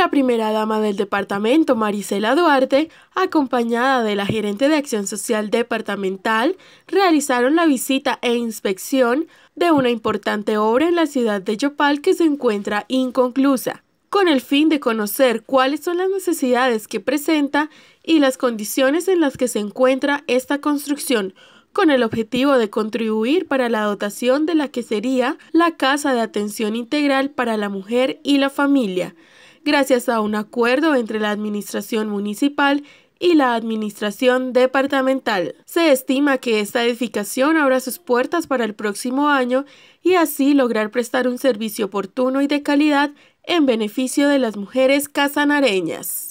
La primera dama del departamento, Marisela Duarte, acompañada de la gerente de Acción Social Departamental, realizaron la visita e inspección de una importante obra en la ciudad de Yopal que se encuentra inconclusa, con el fin de conocer cuáles son las necesidades que presenta y las condiciones en las que se encuentra esta construcción, con el objetivo de contribuir para la dotación de la que sería la Casa de Atención Integral para la Mujer y la Familia, gracias a un acuerdo entre la Administración Municipal y la Administración Departamental. Se estima que esta edificación abra sus puertas para el próximo año y así lograr prestar un servicio oportuno y de calidad en beneficio de las mujeres casanareñas.